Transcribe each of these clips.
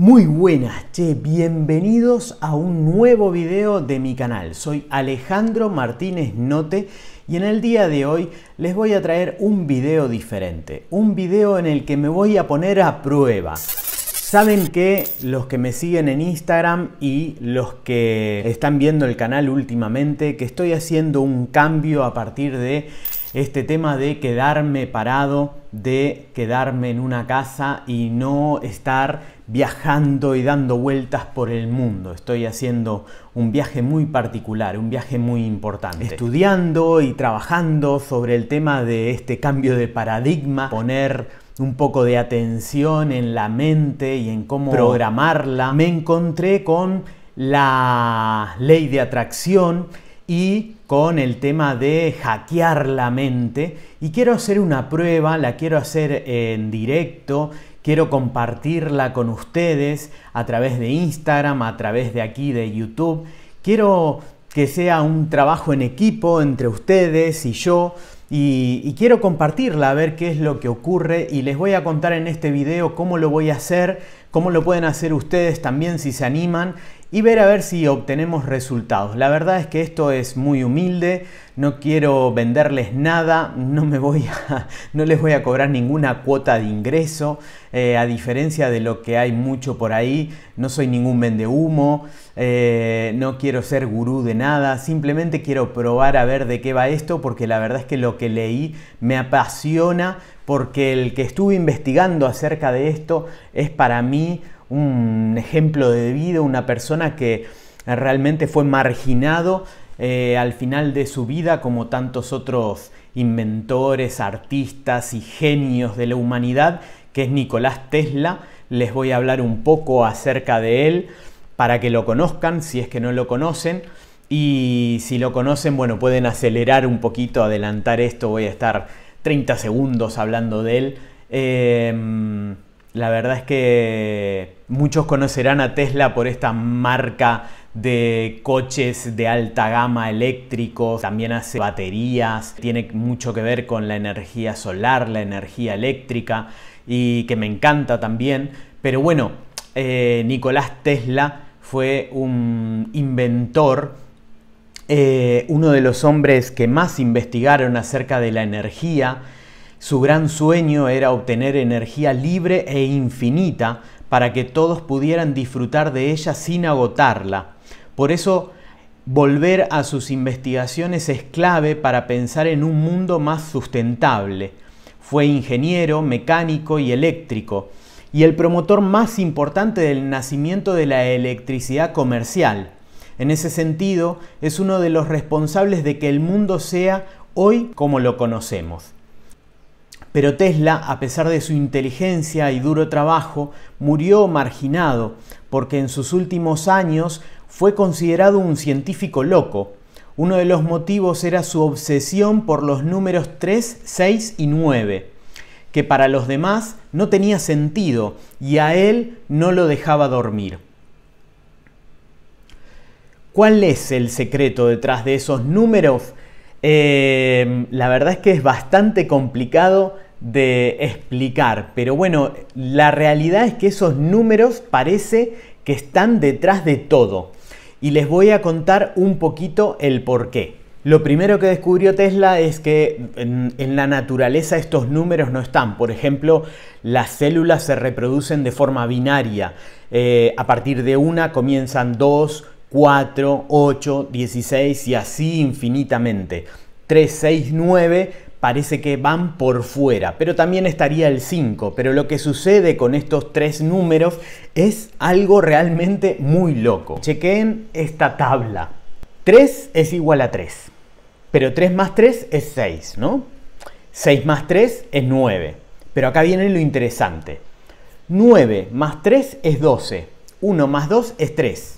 Muy buenas, che, bienvenidos a un nuevo video de mi canal. Soy Alejandro Martínez Note y en el día de hoy les voy a traer un video diferente, un video en el que me voy a poner a prueba. Saben que los que me siguen en Instagram y los que están viendo el canal últimamente, que estoy haciendo un cambio a partir de este tema de quedarme parado, de quedarme en una casa y no estar viajando y dando vueltas por el mundo. Estoy haciendo un viaje muy particular, un viaje muy importante. Estudiando y trabajando sobre el tema de este cambio de paradigma, poner un poco de atención en la mente y en cómo programarla, me encontré con la ley de atracción y con el tema de hackear la mente y quiero hacer una prueba, la quiero hacer en directo, quiero compartirla con ustedes a través de Instagram, a través de aquí de YouTube. Quiero que sea un trabajo en equipo entre ustedes y yo y, quiero compartirla a ver qué es lo que ocurre y les voy a contar en este video cómo lo voy a hacer, cómo lo pueden hacer ustedes también si se animan y ver a ver si obtenemos resultados. La verdad es que esto es muy humilde, no quiero venderles nada, no, me voy a, no les voy a cobrar ninguna cuota de ingreso, eh, a diferencia de lo que hay mucho por ahí, no soy ningún vendehumo, eh, no quiero ser gurú de nada, simplemente quiero probar a ver de qué va esto porque la verdad es que lo que leí me apasiona porque el que estuve investigando acerca de esto es para mí un ejemplo de vida, una persona que realmente fue marginado eh, al final de su vida como tantos otros inventores, artistas y genios de la humanidad, que es Nicolás Tesla. Les voy a hablar un poco acerca de él para que lo conozcan, si es que no lo conocen. Y si lo conocen, bueno, pueden acelerar un poquito, adelantar esto, voy a estar 30 segundos hablando de él. Em, la verdad es que muchos conocerán a Tesla por esta marca de coches de alta gama eléctricos, también hace baterías, tiene mucho que ver con la energía solar, la energía eléctrica y que me encanta también. Pero bueno, eh, Nicolás Tesla fue un inventor, eh, uno de los hombres que más investigaron acerca de la energía, su gran sueño era obtener energía libre e infinita para que todos pudieran disfrutar de ella sin agotarla. Por eso, volver a sus investigaciones es clave para pensar en un mundo más sustentable. Fue ingeniero, mecánico y eléctrico, y el promotor más importante del nacimiento de la electricidad comercial. En ese sentido, es uno de los responsables de que el mundo sea hoy como lo conocemos. Pero Tesla, a pesar de su inteligencia y duro trabajo, murió marginado, porque en sus últimos años fue considerado un científico loco. Uno de los motivos era su obsesión por los números 3, 6 y 9, que para los demás no tenía sentido y a él no lo dejaba dormir. ¿Cuál es el secreto detrás de esos números Em, la verdad es que es bastante complicado de explicar, pero bueno, la realidad es que esos números parece que están detrás de todo. Y les voy a contar un poquito el porqué. Lo primero que descubrió Tesla es que en, la naturaleza estos números no están. Por ejemplo, las células se reproducen de forma binaria. Eh, a partir de una comienzan dos, 4, 8, 16 y así infinitamente. 3, 6, 9 parece que van por fuera, pero también estaría el 5. Pero lo que sucede con estos tres números es algo realmente muy loco. Chequen esta tabla. 3 es igual a 3, pero 3 más 3 es 6, ¿no? 6 más 3 es 9, pero acá viene lo interesante. 9 más 3 es 12, 1 más 2 es 3.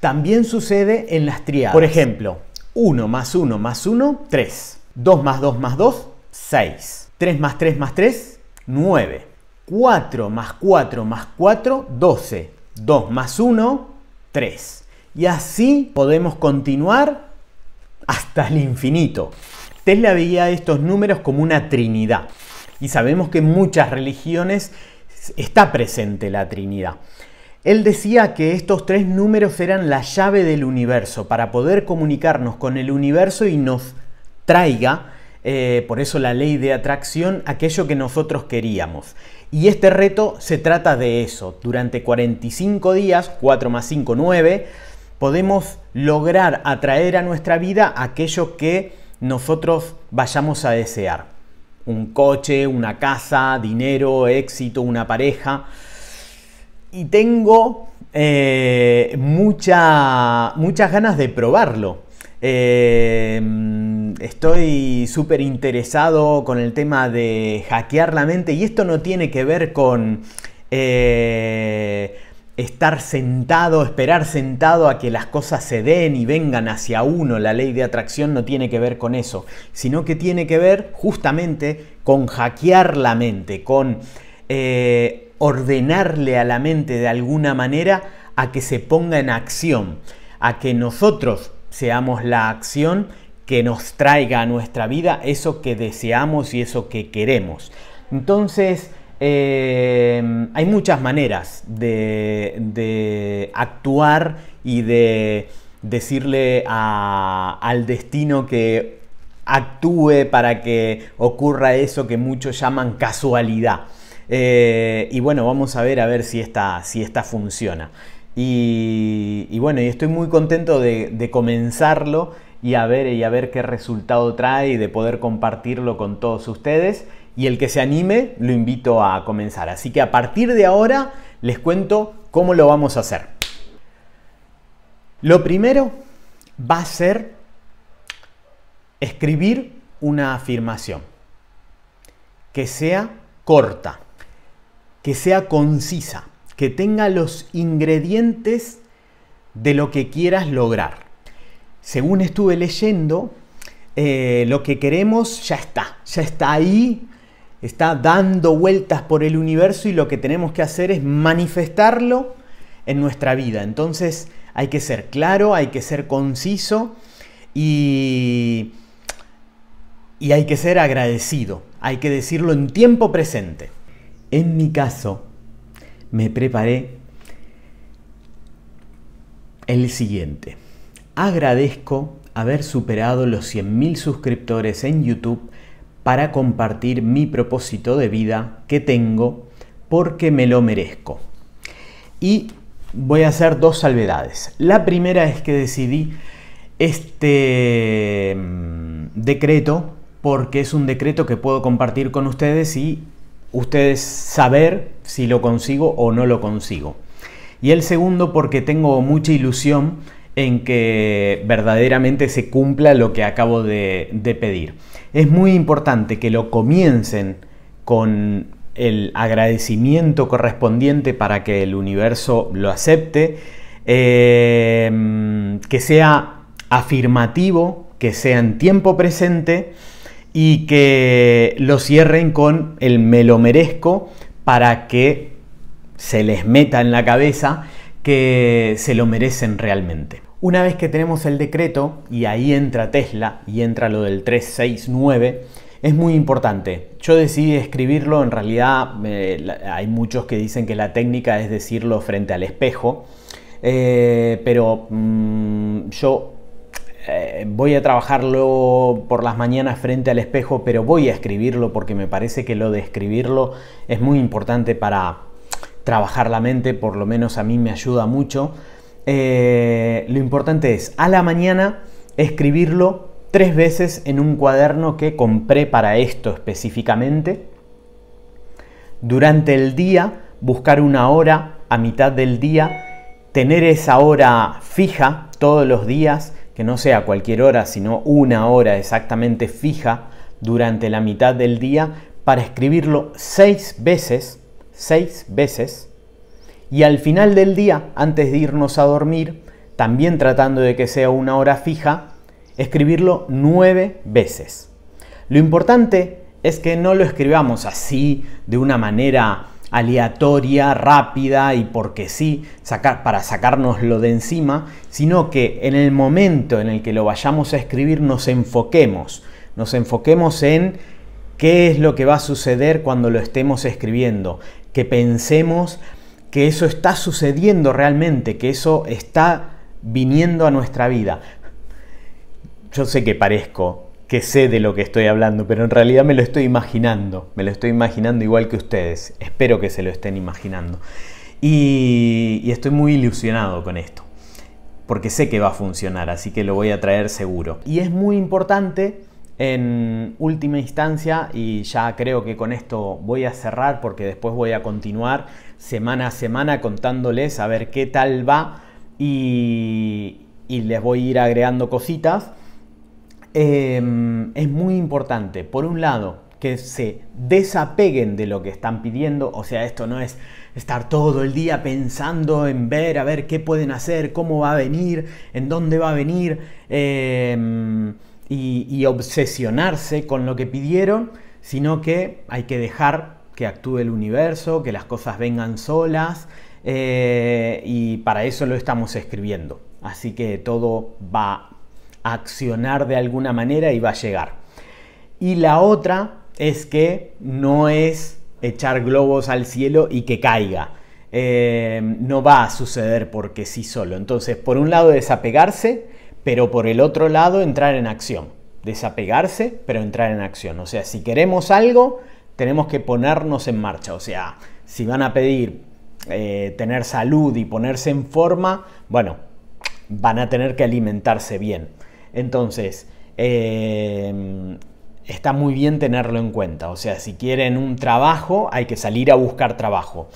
También sucede en las triadas. Por ejemplo, 1 más 1 más 1, 3. 2 más 2 más 2, 6. 3 más 3 más 3, 9. 4 más 4 más 4, 12. 2 más 1, 3. Y así podemos continuar hasta el infinito. Tesla veía estos números como una trinidad. Y sabemos que en muchas religiones está presente la trinidad. Él decía que estos tres números eran la llave del universo para poder comunicarnos con el universo y nos traiga, eh, por eso la ley de atracción, aquello que nosotros queríamos. Y este reto se trata de eso. Durante 45 días, 4 más 5, 9, podemos lograr atraer a nuestra vida aquello que nosotros vayamos a desear. Un coche, una casa, dinero, éxito, una pareja y tengo eh, muchas ganas de probarlo. Eh, estoy súper interesado con el tema de hackear la mente y esto no tiene que ver con eh, estar sentado, esperar sentado a que las cosas se den y vengan hacia uno. La ley de atracción no tiene que ver con eso, sino que tiene que ver justamente con hackear la mente, con ordenarle a la mente de alguna manera a que se ponga en acción, a que nosotros seamos la acción que nos traiga a nuestra vida eso que deseamos y eso que queremos. Entonces, eh, hay muchas maneras de, actuar y de decirle al destino que actúe para que ocurra eso que muchos llaman casualidad. Eh, y bueno, vamos a ver a ver si esta, si esta funciona. Y, bueno, y estoy muy contento de, de, comenzarlo y a ver y a ver qué resultado trae y de poder compartirlo con todos ustedes. Y el que se anime, lo invito a comenzar. Así que a partir de ahora les cuento cómo lo vamos a hacer. Lo primero va a ser escribir una afirmación que sea corta que sea concisa, que tenga los ingredientes de lo que quieras lograr. Según estuve leyendo, eh, lo que queremos ya está, ya está ahí, está dando vueltas por el universo y lo que tenemos que hacer es manifestarlo en nuestra vida. Entonces hay que ser claro, hay que ser conciso y, y hay que ser agradecido, hay que decirlo en tiempo presente. En mi caso, me preparé el siguiente. Agradezco haber superado los 100.000 suscriptores en YouTube para compartir mi propósito de vida que tengo porque me lo merezco. Y voy a hacer dos salvedades. La primera es que decidí este mm, decreto porque es un decreto que puedo compartir con ustedes y ustedes saber si lo consigo o no lo consigo. Y el segundo porque tengo mucha ilusión en que verdaderamente se cumpla lo que acabo de, pedir. Es muy importante que lo comiencen con el agradecimiento correspondiente para que el universo lo acepte, eh, que sea afirmativo, que sea en tiempo presente y que lo cierren con el me lo merezco para que se les meta en la cabeza que se lo merecen realmente. Una vez que tenemos el decreto, y ahí entra Tesla y entra lo del 369, es muy importante. Yo decidí escribirlo, en realidad eh, hay muchos que dicen que la técnica es decirlo frente al espejo, eh, pero mm, yo eh, voy a trabajarlo por las mañanas frente al espejo, pero voy a escribirlo porque me parece que lo de escribirlo es muy importante para trabajar la mente, por lo menos a mí me ayuda mucho. Eh, lo importante es a la mañana escribirlo tres veces en un cuaderno que compré para esto específicamente. Durante el día, buscar una hora a mitad del día, tener esa hora fija todos los días que no sea cualquier hora, sino una hora exactamente fija durante la mitad del día para escribirlo seis veces, seis veces, y al final del día, antes de irnos a dormir, también tratando de que sea una hora fija, escribirlo nueve veces. Lo importante es que no lo escribamos así, de una manera aleatoria, rápida y porque sí, sacar, para lo de encima, sino que en el momento en el que lo vayamos a escribir nos enfoquemos, nos enfoquemos en qué es lo que va a suceder cuando lo estemos escribiendo, que pensemos que eso está sucediendo realmente, que eso está viniendo a nuestra vida. Yo sé que parezco que sé de lo que estoy hablando, pero en realidad me lo estoy imaginando, me lo estoy imaginando igual que ustedes, espero que se lo estén imaginando. Y, estoy muy ilusionado con esto, porque sé que va a funcionar, así que lo voy a traer seguro. Y es muy importante en última instancia, y ya creo que con esto voy a cerrar porque después voy a continuar semana a semana contándoles a ver qué tal va y, y les voy a ir agregando cositas. Em, es muy importante, por un lado, que se desapeguen de lo que están pidiendo, o sea, esto no es estar todo el día pensando en ver, a ver qué pueden hacer, cómo va a venir, en dónde va a venir, em, y, obsesionarse con lo que pidieron, sino que hay que dejar que actúe el universo, que las cosas vengan solas, eh, y para eso lo estamos escribiendo. Así que todo va accionar de alguna manera y va a llegar. Y la otra es que no es echar globos al cielo y que caiga. Eh, no va a suceder porque sí solo. Entonces, por un lado desapegarse, pero por el otro lado entrar en acción. Desapegarse, pero entrar en acción. O sea, si queremos algo, tenemos que ponernos en marcha. O sea, si van a pedir eh, tener salud y ponerse en forma, bueno, van a tener que alimentarse bien. Entonces, em, está muy bien tenerlo en cuenta. O sea, si quieren un trabajo, hay que salir a buscar trabajo.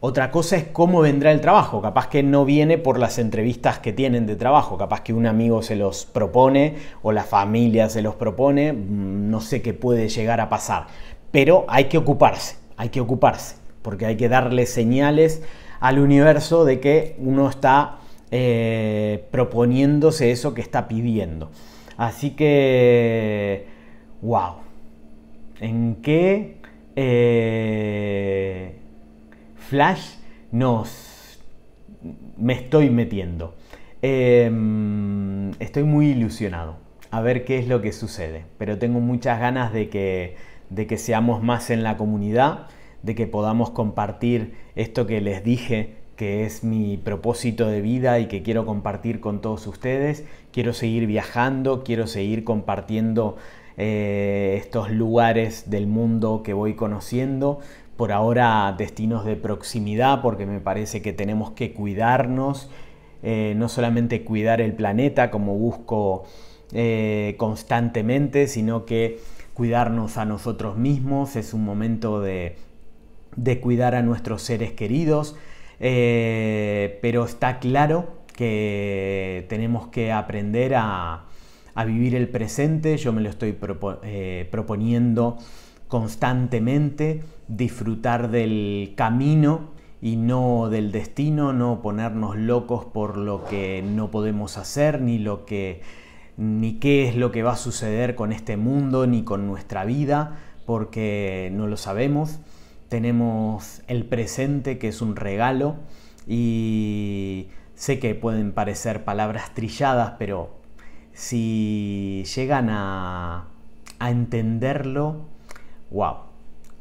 Otra cosa es cómo vendrá el trabajo. Capaz que no viene por las entrevistas que tienen de trabajo. Capaz que un amigo se los propone o la familia se los propone. Mm, no sé qué puede llegar a pasar. Pero hay que ocuparse, hay que ocuparse. Porque hay que darle señales al universo de que uno está eh, proponiéndose eso que está pidiendo. Así que, wow, ¿en qué eh, flash nos me estoy metiendo? Em, estoy muy ilusionado a ver qué es lo que sucede, pero tengo muchas ganas de que, de que seamos más en la comunidad, de que podamos compartir esto que les dije que es mi propósito de vida y que quiero compartir con todos ustedes. Quiero seguir viajando, quiero seguir compartiendo eh, estos lugares del mundo que voy conociendo. Por ahora destinos de proximidad porque me parece que tenemos que cuidarnos, eh, no solamente cuidar el planeta como busco eh, constantemente, sino que cuidarnos a nosotros mismos. Es un momento de, de cuidar a nuestros seres queridos eh, pero está claro que tenemos que aprender a, vivir el presente, yo me lo estoy eh, proponiendo constantemente, disfrutar del camino y no del destino, no ponernos locos por lo que no podemos hacer, ni lo que ni qué es lo que va a suceder con este mundo, ni con nuestra vida, porque no lo sabemos tenemos el presente, que es un regalo, y sé que pueden parecer palabras trilladas, pero si llegan a, entenderlo, wow,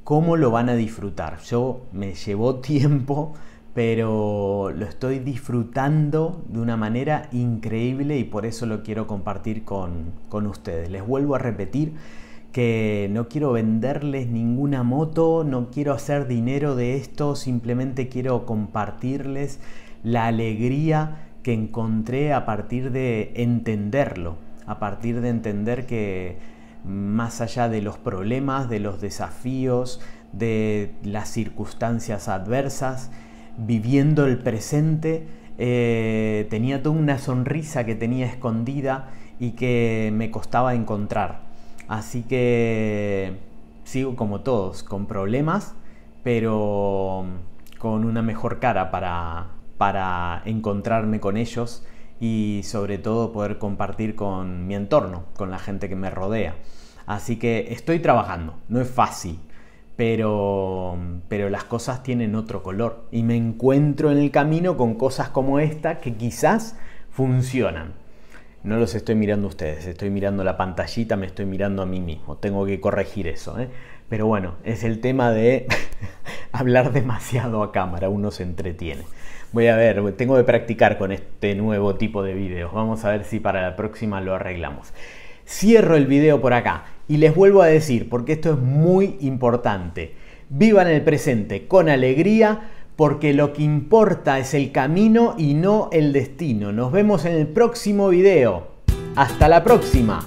¿cómo lo van a disfrutar? Yo me llevó tiempo, pero lo estoy disfrutando de una manera increíble y por eso lo quiero compartir con ustedes. Les vuelvo a repetir que no quiero venderles ninguna moto, no quiero hacer dinero de esto, simplemente quiero compartirles la alegría que encontré a partir de entenderlo, a partir de entender que más allá de los problemas, de los desafíos, de las circunstancias adversas, viviendo el presente, eh, tenía toda una sonrisa que tenía escondida y que me costaba encontrar. Así que sigo como todos, con problemas, pero con una mejor cara para, para encontrarme con ellos y sobre todo poder compartir con mi entorno, con la gente que me rodea. Así que estoy trabajando, no es fácil, pero, pero las cosas tienen otro color y me encuentro en el camino con cosas como esta que quizás funcionan no los estoy mirando a ustedes, estoy mirando la pantallita, me estoy mirando a mí mismo, tengo que corregir eso. ¿eh? Pero bueno, es el tema de hablar demasiado a cámara, uno se entretiene. Voy a ver, tengo que practicar con este nuevo tipo de videos, vamos a ver si para la próxima lo arreglamos. Cierro el video por acá y les vuelvo a decir, porque esto es muy importante, vivan el presente con alegría, porque lo que importa es el camino y no el destino. Nos vemos en el próximo video. Hasta la próxima.